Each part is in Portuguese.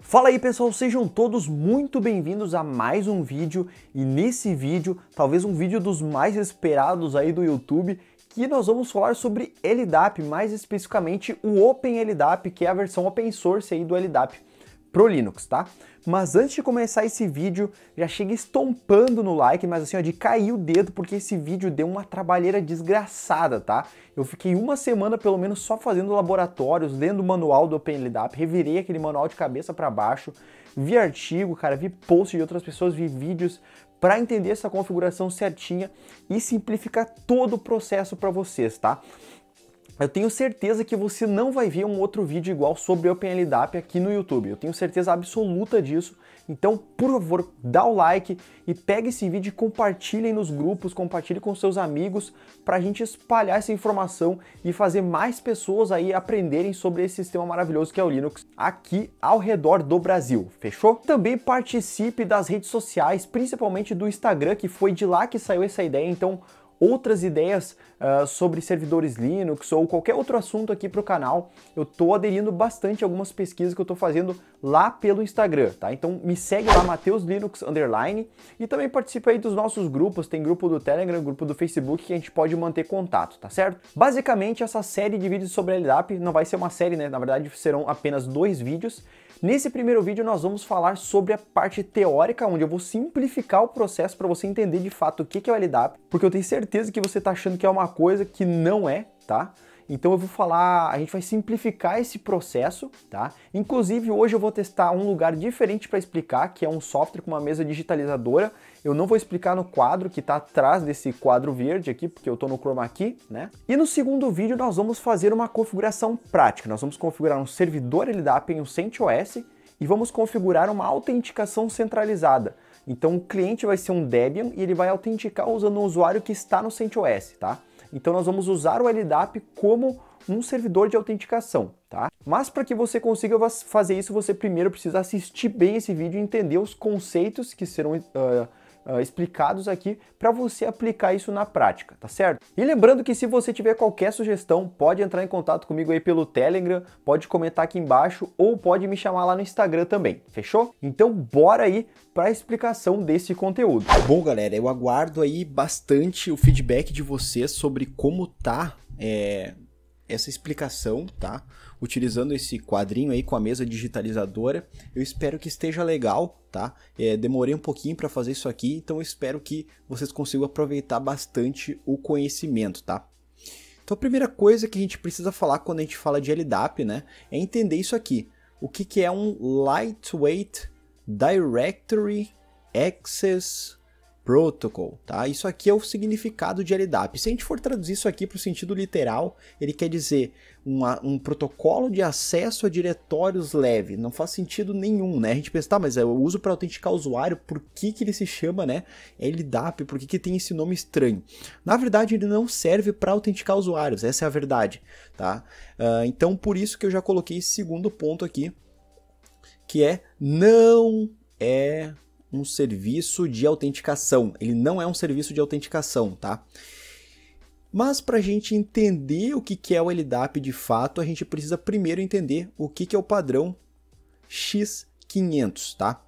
Fala aí pessoal, sejam todos muito bem-vindos a mais um vídeo e nesse vídeo, talvez um vídeo dos mais esperados aí do YouTube, que nós vamos falar sobre LDAP, mais especificamente o Open LDAP, que é a versão open source aí do LDAP pro Linux, tá? Mas antes de começar esse vídeo, já chega estompando no like, mas assim, ó, de cair o dedo, porque esse vídeo deu uma trabalheira desgraçada, tá? Eu fiquei uma semana, pelo menos, só fazendo laboratórios, lendo o manual do OpenLDAP, revirei aquele manual de cabeça para baixo, vi artigo, cara, vi post de outras pessoas, vi vídeos, para entender essa configuração certinha e simplificar todo o processo para vocês, tá? Eu tenho certeza que você não vai ver um outro vídeo igual sobre OpenLDAP aqui no YouTube. Eu tenho certeza absoluta disso. Então, por favor, dá o like e pega esse vídeo e compartilhe nos grupos, compartilhe com seus amigos para a gente espalhar essa informação e fazer mais pessoas aí aprenderem sobre esse sistema maravilhoso que é o Linux aqui ao redor do Brasil. Fechou? Também participe das redes sociais, principalmente do Instagram, que foi de lá que saiu essa ideia. Então, outras ideias uh, sobre servidores Linux ou qualquer outro assunto aqui para o canal. Eu estou aderindo bastante a algumas pesquisas que eu estou fazendo lá pelo Instagram, tá? Então me segue lá, Mateus Linux Underline, e também participe aí dos nossos grupos, tem grupo do Telegram, grupo do Facebook que a gente pode manter contato, tá certo? Basicamente essa série de vídeos sobre a LDAP não vai ser uma série, né? Na verdade serão apenas dois vídeos, Nesse primeiro vídeo nós vamos falar sobre a parte teórica, onde eu vou simplificar o processo para você entender de fato o que é o LDAP, porque eu tenho certeza que você está achando que é uma coisa que não é, tá? Então eu vou falar, a gente vai simplificar esse processo, tá? Inclusive hoje eu vou testar um lugar diferente para explicar, que é um software com uma mesa digitalizadora eu não vou explicar no quadro que está atrás desse quadro verde aqui, porque eu estou no chroma key, né? E no segundo vídeo nós vamos fazer uma configuração prática. Nós vamos configurar um servidor LDAP em um CentOS e vamos configurar uma autenticação centralizada. Então o cliente vai ser um Debian e ele vai autenticar usando um usuário que está no CentOS, tá? Então nós vamos usar o LDAP como um servidor de autenticação, tá? Mas para que você consiga fazer isso, você primeiro precisa assistir bem esse vídeo e entender os conceitos que serão uh, uh, explicados aqui para você aplicar isso na prática, tá certo? E lembrando que se você tiver qualquer sugestão, pode entrar em contato comigo aí pelo Telegram, pode comentar aqui embaixo ou pode me chamar lá no Instagram também, fechou? Então bora aí para a explicação desse conteúdo. Bom, galera, eu aguardo aí bastante o feedback de vocês sobre como tá é, essa explicação, tá? Utilizando esse quadrinho aí com a mesa digitalizadora. Eu espero que esteja legal, tá? É, demorei um pouquinho para fazer isso aqui, então espero que vocês consigam aproveitar bastante o conhecimento, tá? Então a primeira coisa que a gente precisa falar quando a gente fala de LDAP, né? É entender isso aqui. O que, que é um Lightweight Directory Access Protocol, tá? Isso aqui é o significado de LDAP. Se a gente for traduzir isso aqui para o sentido literal, ele quer dizer uma, um protocolo de acesso a diretórios leve. Não faz sentido nenhum, né? A gente pensa, tá, mas eu é uso para autenticar o usuário, por que, que ele se chama, né? LDAP, por que, que tem esse nome estranho? Na verdade, ele não serve para autenticar usuários, essa é a verdade, tá? Uh, então, por isso que eu já coloquei esse segundo ponto aqui, que é não é um serviço de autenticação. Ele não é um serviço de autenticação, tá? Mas para a gente entender o que é o LDAP de fato, a gente precisa primeiro entender o que é o padrão X500, tá?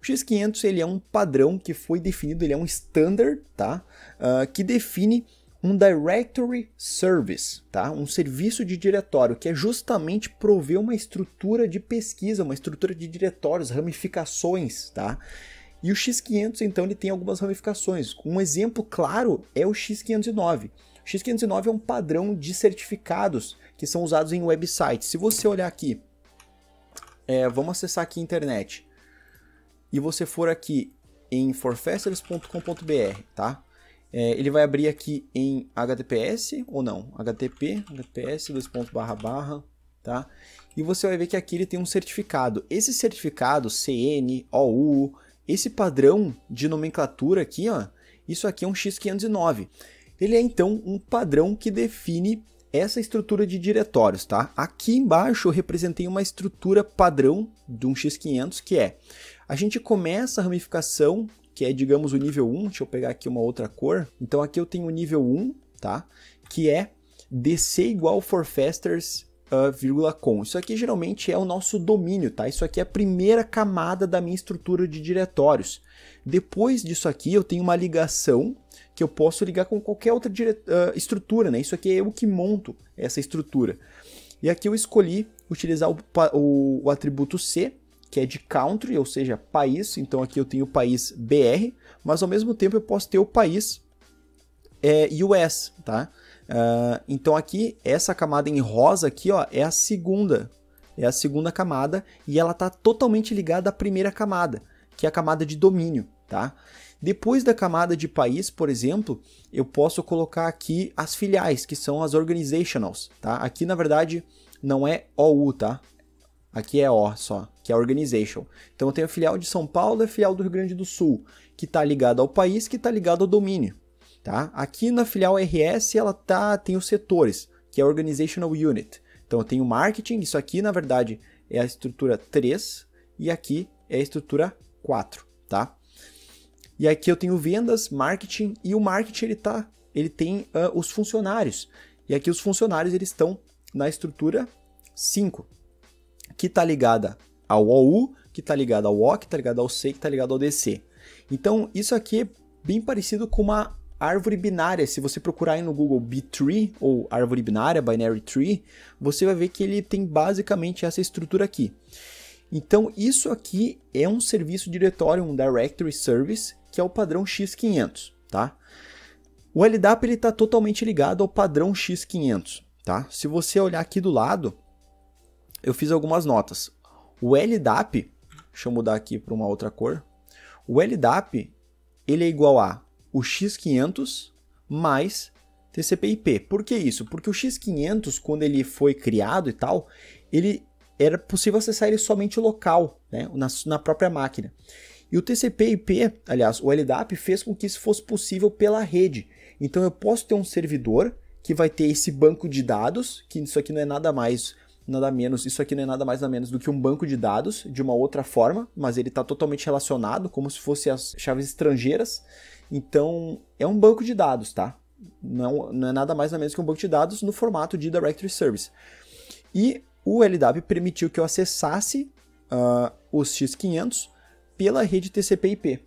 O X500 ele é um padrão que foi definido, ele é um standard, tá? Uh, que define um directory service, tá? Um serviço de diretório que é justamente prover uma estrutura de pesquisa, uma estrutura de diretórios, ramificações, tá? E o X500 então ele tem algumas ramificações. Um exemplo claro é o X509. O X509 é um padrão de certificados que são usados em websites. Se você olhar aqui, é, vamos acessar aqui a internet e você for aqui em forfesters.com.br, tá? É, ele vai abrir aqui em HTTPS ou não, HTTP, HTTPS, dois pontos, barra, barra, tá? E você vai ver que aqui ele tem um certificado. Esse certificado, CN, OU, esse padrão de nomenclatura aqui, ó, isso aqui é um X509. Ele é então um padrão que define essa estrutura de diretórios, tá? Aqui embaixo eu representei uma estrutura padrão de um X500, que é a gente começa a ramificação, que é, digamos, o nível 1, deixa eu pegar aqui uma outra cor. Então aqui eu tenho o nível 1, tá? Que é DC igual for fasters uh, vírgula com. Isso aqui geralmente é o nosso domínio, tá? Isso aqui é a primeira camada da minha estrutura de diretórios. Depois disso aqui, eu tenho uma ligação que eu posso ligar com qualquer outra uh, estrutura, né? Isso aqui é eu que monto essa estrutura. E aqui eu escolhi utilizar o, o, o atributo C, que é de country, ou seja, país. Então aqui eu tenho o país BR, mas ao mesmo tempo eu posso ter o país é, eh, US, tá? Uh, então aqui, essa camada em rosa aqui, ó, é a segunda. É a segunda camada e ela está totalmente ligada à primeira camada, que é a camada de domínio, tá? Depois da camada de país, por exemplo, eu posso colocar aqui as filiais, que são as organizationals, tá? Aqui, na verdade, não é OU, tá? Aqui é O só, que é organization. Então eu tenho a filial de São Paulo e a filial do Rio Grande do Sul, que está ligada ao país, que está ligada ao domínio, Tá? Aqui na filial RS ela tá, tem os setores, que é Organizational Unit. Então eu tenho marketing, isso aqui na verdade é a estrutura 3 e aqui é a estrutura 4, tá? E aqui eu tenho vendas, marketing e o marketing ele tá, ele tem uh, os funcionários. E aqui os funcionários eles estão na estrutura 5, que tá ligada ao OU, que tá ligada ao O, que tá ligada ao C, que tá ligada ao DC. Então isso aqui é bem parecido com uma árvore binária. Se você procurar aí no Google B-Tree ou árvore binária, binary tree, você vai ver que ele tem basicamente essa estrutura aqui. Então, isso aqui é um serviço diretório, um directory service, que é o padrão X500, tá? O LDAP ele está totalmente ligado ao padrão X500, tá? Se você olhar aqui do lado, eu fiz algumas notas. O LDAP, deixa eu mudar aqui para uma outra cor. O LDAP ele é igual a o X500 mais TCP/IP. Por que isso? Porque o X500, quando ele foi criado e tal, ele era possível acessar ele somente local, né, na, na própria máquina. E o TCP/IP, aliás, o LDAP fez com que isso fosse possível pela rede. Então eu posso ter um servidor que vai ter esse banco de dados, que isso aqui não é nada mais, nada menos, isso aqui não é nada mais nada menos do que um banco de dados de uma outra forma, mas ele está totalmente relacionado, como se fossem as chaves estrangeiras. Então, é um banco de dados, tá? Não, é não é nada mais nada menos que um banco de dados no formato de Directory Service. E o LDAP permitiu que eu acessasse uh, os X500 pela rede TCP/IP.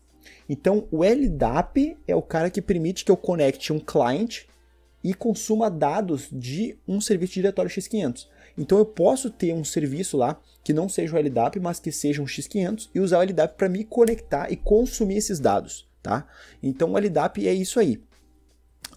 Então, o LDAP é o cara que permite que eu conecte um client e consuma dados de um serviço de diretório X500. Então, eu posso ter um serviço lá que não seja o LDAP, mas que seja um X500 e usar o LDAP para me conectar e consumir esses dados tá? Então o LDAP é isso aí,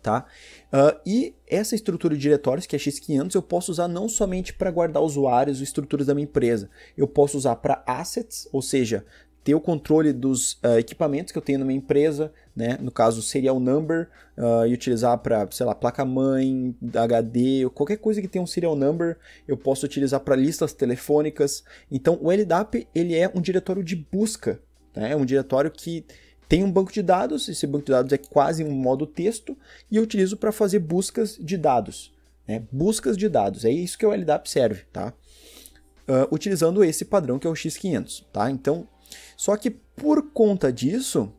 tá? Uh, e essa estrutura de diretórios, que é X500, eu posso usar não somente para guardar usuários ou estruturas da minha empresa, eu posso usar para assets, ou seja, ter o controle dos uh, equipamentos que eu tenho na minha empresa, né? no caso serial number, uh, e utilizar para, sei lá, placa-mãe, HD, qualquer coisa que tenha um serial number, eu posso utilizar para listas telefônicas. Então, o LDAP ele é um diretório de busca, né? é um diretório que tenho um banco de dados, esse banco de dados é quase um modo texto, e eu utilizo para fazer buscas de dados. Né? Buscas de dados, é isso que o LDAP serve, tá? Uh, utilizando esse padrão que é o X500, tá? Então, só que por conta disso,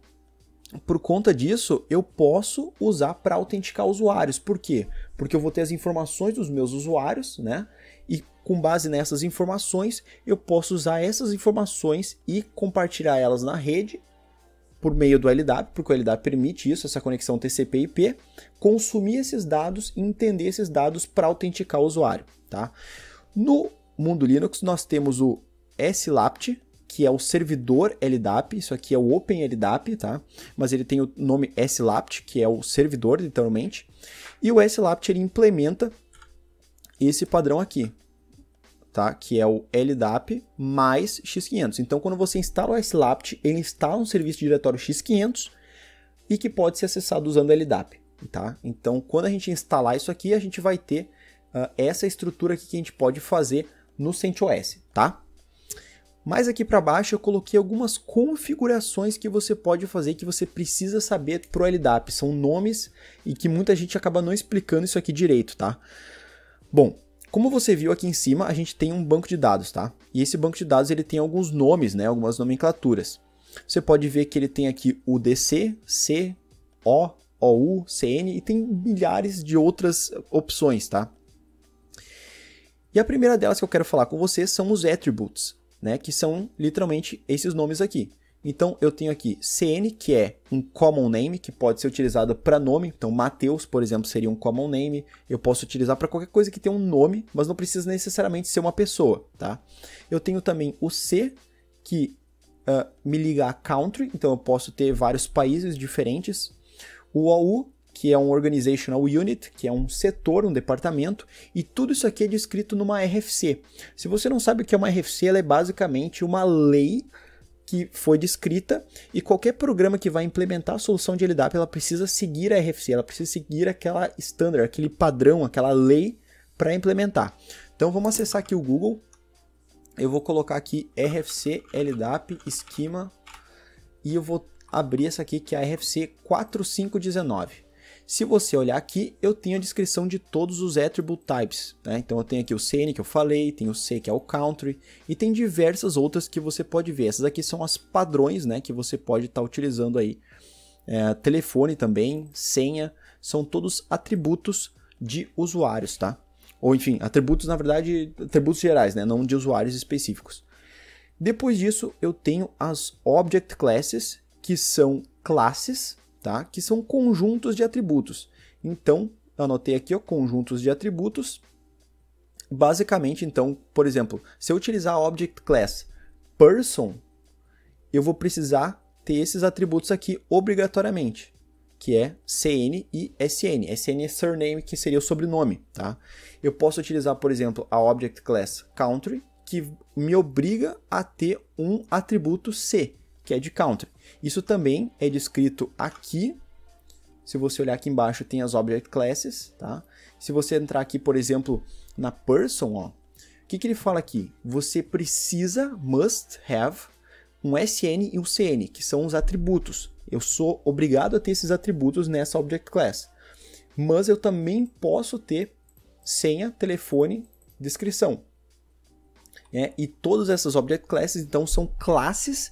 por conta disso, eu posso usar para autenticar usuários. Por quê? Porque eu vou ter as informações dos meus usuários, né? E com base nessas informações, eu posso usar essas informações e compartilhar elas na rede por meio do LDAP, porque o LDAP permite isso, essa conexão TCP/IP, consumir esses dados e entender esses dados para autenticar o usuário, tá? No mundo Linux nós temos o SLAPT, que é o servidor LDAP, isso aqui é o Open LDAP, tá? Mas ele tem o nome SLAPT, que é o servidor literalmente, e o SLAPT ele implementa esse padrão aqui, tá? que é o LDAP mais X500. Então, quando você instala o SLAPT, ele instala um serviço de diretório X500 e que pode ser acessado usando LDAP. Tá? Então, quando a gente instalar isso aqui, a gente vai ter uh, essa estrutura aqui que a gente pode fazer no CentOS. Tá? Mais aqui para baixo eu coloquei algumas configurações que você pode fazer que você precisa saber para o LDAP. São nomes e que muita gente acaba não explicando isso aqui direito, tá? Bom, como você viu aqui em cima, a gente tem um banco de dados, tá? E esse banco de dados ele tem alguns nomes, né? Algumas nomenclaturas. Você pode ver que ele tem aqui o DC, C, O, OU, CN e tem milhares de outras opções, tá? E a primeira delas que eu quero falar com vocês são os attributes, né? Que são literalmente esses nomes aqui. Então eu tenho aqui CN, que é um common name, que pode ser utilizado para nome. Então, Mateus, por exemplo, seria um common name. Eu posso utilizar para qualquer coisa que tenha um nome, mas não precisa necessariamente ser uma pessoa, tá? Eu tenho também o C, que uh, me liga a country, então eu posso ter vários países diferentes. O AU, que é um organizational unit, que é um setor, um departamento, e tudo isso aqui é descrito numa RFC. Se você não sabe o que é uma RFC, ela é basicamente uma lei que foi descrita e qualquer programa que vai implementar a solução de LDAP, ela precisa seguir a RFC, ela precisa seguir aquela standard, aquele padrão, aquela lei para implementar. Então vamos acessar aqui o Google. Eu vou colocar aqui RFC LDAP esquema e eu vou abrir essa aqui que é a RFC 4519. Se você olhar aqui, eu tenho a descrição de todos os attribute types. Né? Então eu tenho aqui o CN que eu falei, tem o C que é o country, e tem diversas outras que você pode ver. Essas aqui são as padrões né, que você pode estar tá utilizando aí. É, telefone também, senha, são todos atributos de usuários, tá? Ou enfim, atributos, na verdade, atributos gerais, né? Não de usuários específicos. Depois disso, eu tenho as Object Classes, que são classes tá? que são conjuntos de atributos. Então, anotei aqui ó, conjuntos de atributos. Basicamente, então, por exemplo, se eu utilizar a object class person, eu vou precisar ter esses atributos aqui obrigatoriamente, que é cn e sn. sn é surname, que seria o sobrenome, tá? Eu posso utilizar, por exemplo, a object class country, que me obriga a ter um atributo c, que é de counter. Isso também é descrito aqui. Se você olhar aqui embaixo, tem as object classes, tá? Se você entrar aqui, por exemplo, na person, ó, o que, que ele fala aqui? Você precisa, must have, um SN e um CN, que são os atributos. Eu sou obrigado a ter esses atributos nessa object class. Mas eu também posso ter senha, telefone, descrição. É, e todas essas object classes, então, são classes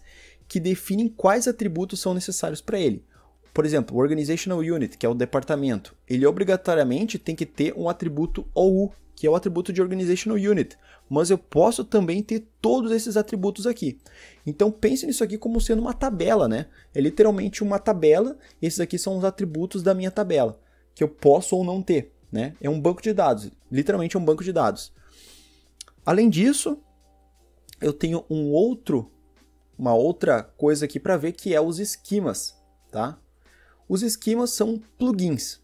que definem quais atributos são necessários para ele. Por exemplo, o Organizational Unit, que é o departamento, ele obrigatoriamente tem que ter um atributo OU, que é o atributo de Organizational Unit, mas eu posso também ter todos esses atributos aqui. Então pense nisso aqui como sendo uma tabela, né? É literalmente uma tabela, esses aqui são os atributos da minha tabela, que eu posso ou não ter, né? É um banco de dados, literalmente é um banco de dados. Além disso, eu tenho um outro uma outra coisa aqui para ver que é os esquemas, tá? Os esquemas são plugins.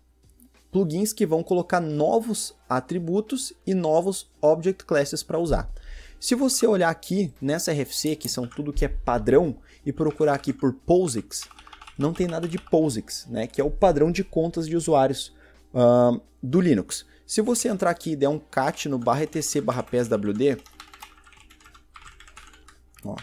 Plugins que vão colocar novos atributos e novos object classes para usar. Se você olhar aqui nessa RFC, que são tudo que é padrão, e procurar aqui por POSIX, não tem nada de POSIX, né? que é o padrão de contas de usuários uh, do Linux. Se você entrar aqui e der um cat no barra etc barra pswd, ó,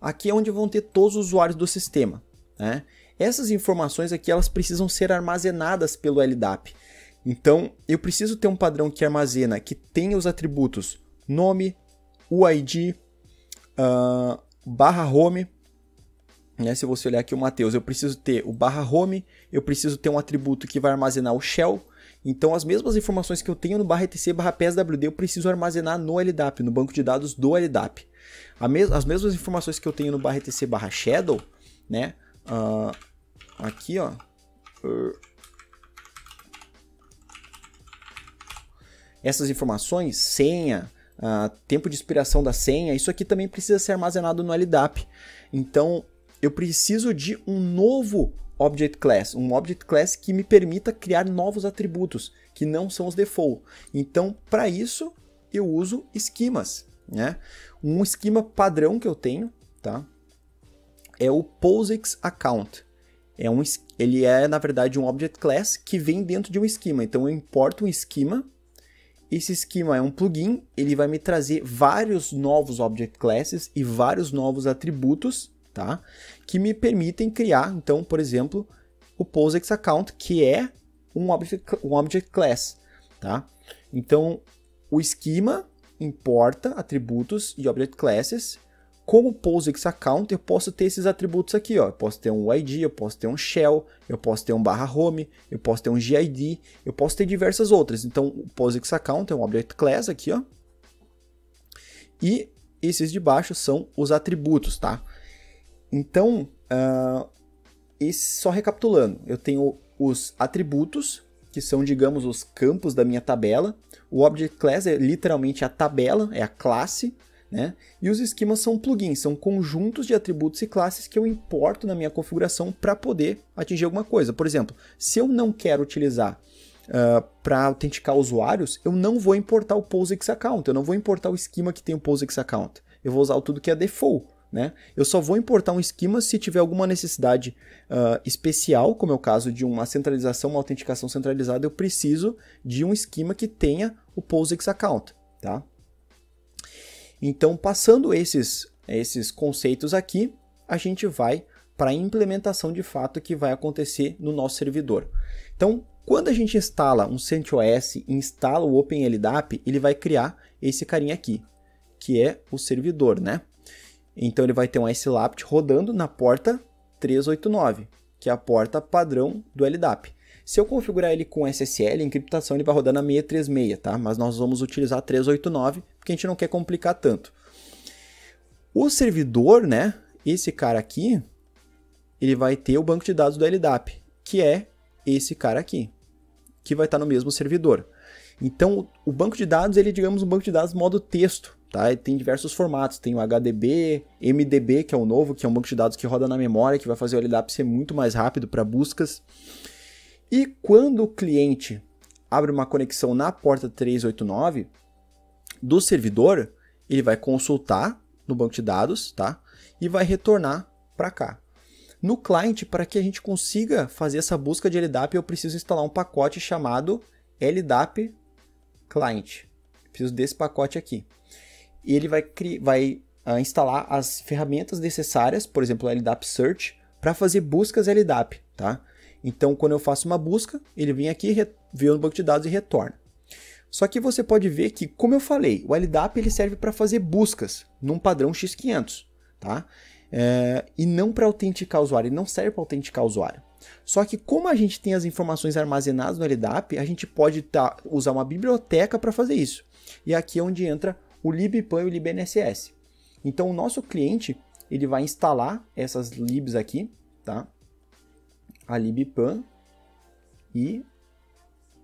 aqui é onde vão ter todos os usuários do sistema. Né? Essas informações aqui elas precisam ser armazenadas pelo LDAP. Então, eu preciso ter um padrão que armazena, que tenha os atributos nome, UID, uh, ah, barra home. Né? Se você olhar aqui o Matheus, eu preciso ter o barra home, eu preciso ter um atributo que vai armazenar o shell. Então, as mesmas informações que eu tenho no barra etc barra pswd, eu preciso armazenar no LDAP, no banco de dados do LDAP as mesmas informações que eu tenho no barra etc barra shadow, né? Uh, aqui, ó. essas informações, senha, uh, tempo de expiração da senha, isso aqui também precisa ser armazenado no LDAP. Então, eu preciso de um novo Object Class, um Object Class que me permita criar novos atributos, que não são os default. Então, para isso, eu uso esquemas né? Um esquema padrão que eu tenho, tá? É o POSIX Account. É um, ele é, na verdade, um Object Class que vem dentro de um esquema. Então, eu importo um esquema. Esse esquema é um plugin, ele vai me trazer vários novos Object Classes e vários novos atributos, tá? Que me permitem criar, então, por exemplo, o POSIX Account, que é um Object, um object Class, tá? Então, o esquema importa atributos e object classes. Como POSIX account, eu posso ter esses atributos aqui, ó. Eu posso ter um ID, eu posso ter um shell, eu posso ter um barra home, eu posso ter um gid, eu posso ter diversas outras. Então, o POSIX account é um object class aqui, ó. E esses de baixo são os atributos, tá? Então, uh, esse, só recapitulando, eu tenho os atributos, que são, digamos, os campos da minha tabela. O Object Class é literalmente a tabela, é a classe, né? E os esquemas são plugins, são conjuntos de atributos e classes que eu importo na minha configuração para poder atingir alguma coisa. Por exemplo, se eu não quero utilizar uh, ah, para autenticar usuários, eu não vou importar o POSIX account, eu não vou importar o esquema que tem o POSIX account. Eu vou usar tudo que é default. Né? Eu só vou importar um esquema se tiver alguma necessidade uh, especial, como é o caso de uma centralização, uma autenticação centralizada, eu preciso de um esquema que tenha o POSIX account, tá? Então, passando esses, esses conceitos aqui, a gente vai para a implementação de fato que vai acontecer no nosso servidor. Então, quando a gente instala um CentOS e instala o OpenLDAP, ele vai criar esse carinha aqui, que é o servidor, né? Então ele vai ter um SLAPT rodando na porta 389, que é a porta padrão do LDAP. Se eu configurar ele com SSL, encriptação, ele vai rodar na 636, tá? Mas nós vamos utilizar 389, porque a gente não quer complicar tanto. O servidor, né, esse cara aqui, ele vai ter o banco de dados do LDAP, que é esse cara aqui, que vai estar no mesmo servidor. Então, o banco de dados, ele é, digamos, um banco de dados modo texto, Tá? E tem diversos formatos, tem o HDB, MDB, que é o novo, que é um banco de dados que roda na memória, que vai fazer o LDAP ser muito mais rápido para buscas. E quando o cliente abre uma conexão na porta 389 do servidor, ele vai consultar no banco de dados, tá? E vai retornar para cá. No client, para que a gente consiga fazer essa busca de LDAP, eu preciso instalar um pacote chamado LDAP Client. preciso desse pacote aqui e ele vai, vai uh, instalar as ferramentas necessárias, por exemplo, o LDAP Search, para fazer buscas LDAP, tá? Então, quando eu faço uma busca, ele vem aqui, vê no banco de dados e retorna. Só que você pode ver que, como eu falei, o LDAP ele serve para fazer buscas num padrão X500, tá? É, e não para autenticar o usuário, ele não serve para autenticar o usuário. Só que como a gente tem as informações armazenadas no LDAP, a gente pode tá, usar uma biblioteca para fazer isso. E aqui é onde entra o libpan e o libnss. Então o nosso cliente ele vai instalar essas libs aqui, tá? A libpan e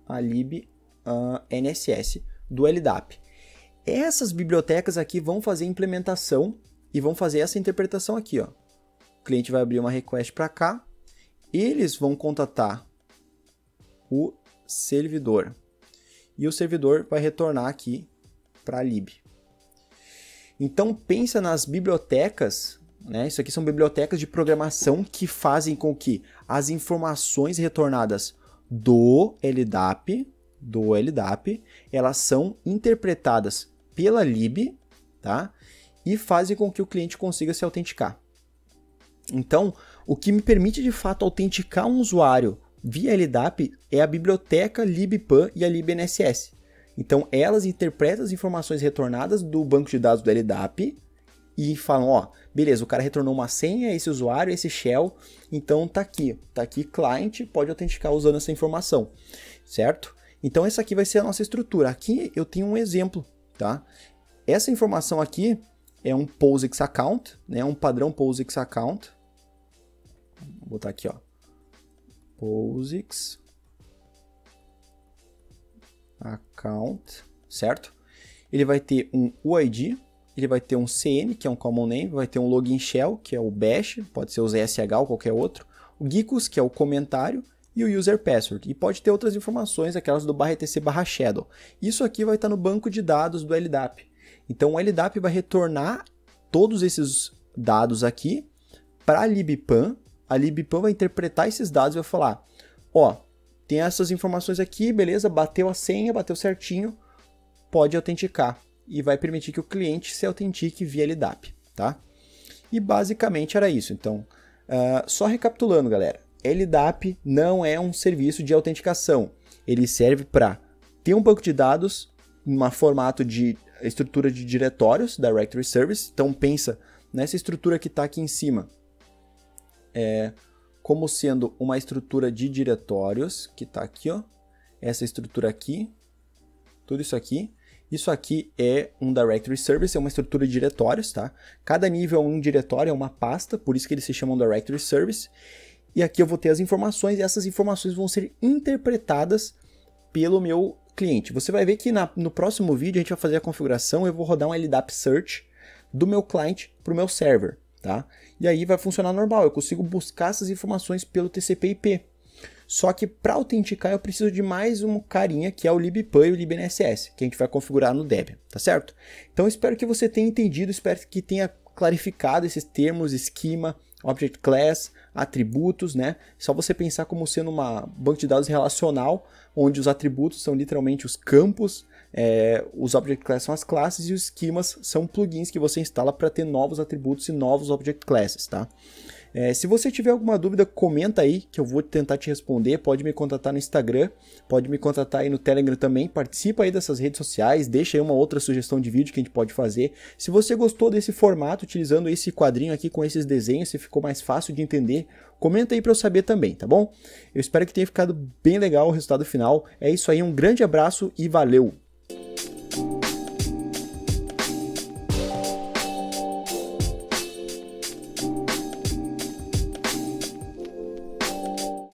a libnss ah, uh, do LDAP. Essas bibliotecas aqui vão fazer a implementação e vão fazer essa interpretação aqui, ó. O cliente vai abrir uma request para cá, eles vão contatar o servidor e o servidor vai retornar aqui para a lib. Então pensa nas bibliotecas, né? Isso aqui são bibliotecas de programação que fazem com que as informações retornadas do LDAP, do LDAP, elas são interpretadas pela lib, tá? E fazem com que o cliente consiga se autenticar. Então, o que me permite de fato autenticar um usuário via LDAP é a biblioteca libpan e a libnss. Então, elas interpretam as informações retornadas do banco de dados do LDAP e falam, ó, beleza, o cara retornou uma senha, esse usuário, esse shell, então tá aqui, tá aqui client, pode autenticar usando essa informação, certo? Então essa aqui vai ser a nossa estrutura. Aqui eu tenho um exemplo, tá? Essa informação aqui é um POSIX account, né? Um padrão POSIX account. Vou botar aqui, ó. POSIX account, certo? Ele vai ter um UID, ele vai ter um CN, que é um common name, vai ter um login shell, que é o bash, pode ser o ZSH ou qualquer outro, o geekos, que é o comentário, e o user password. E pode ter outras informações, aquelas do barra etc barra shadow. Isso aqui vai estar no banco de dados do LDAP. Então o LDAP vai retornar todos esses dados aqui para a LibPAN. A LibPAN vai interpretar esses dados e vai falar: ó, tem essas informações aqui, beleza? Bateu a senha, bateu certinho, pode autenticar e vai permitir que o cliente se autentique via LDAP, tá? E basicamente era isso. Então, uh, só recapitulando, galera, LDAP não é um serviço de autenticação. Ele serve para ter um banco de dados em formato de estrutura de diretórios, Directory Service. Então pensa nessa estrutura que está aqui em cima. É, como sendo uma estrutura de diretórios, que está aqui, ó, essa estrutura aqui, tudo isso aqui. Isso aqui é um directory service, é uma estrutura de diretórios, tá? Cada nível é um diretório, é uma pasta, por isso que eles se chamam directory service. E aqui eu vou ter as informações e essas informações vão ser interpretadas pelo meu cliente. Você vai ver que na, no próximo vídeo a gente vai fazer a configuração, eu vou rodar um LDAP search do meu cliente para o meu server tá? E aí vai funcionar normal, eu consigo buscar essas informações pelo TCP/IP. Só que para autenticar eu preciso de mais um carinha que é o libpub e o libnss, que a gente vai configurar no Debian, tá certo? Então espero que você tenha entendido, espero que tenha clarificado esses termos, esquema, object class, atributos, né? Só você pensar como sendo uma banco de dados relacional, onde os atributos são literalmente os campos é, os Object Classes são as classes e os esquemas são plugins que você instala para ter novos atributos e novos Object Classes, tá? É, se você tiver alguma dúvida, comenta aí que eu vou tentar te responder. Pode me contatar no Instagram, pode me contatar aí no Telegram também. Participa aí dessas redes sociais, deixa aí uma outra sugestão de vídeo que a gente pode fazer. Se você gostou desse formato, utilizando esse quadrinho aqui com esses desenhos, se ficou mais fácil de entender, comenta aí para eu saber também, tá bom? Eu espero que tenha ficado bem legal o resultado final. É isso aí, um grande abraço e valeu! Thank you.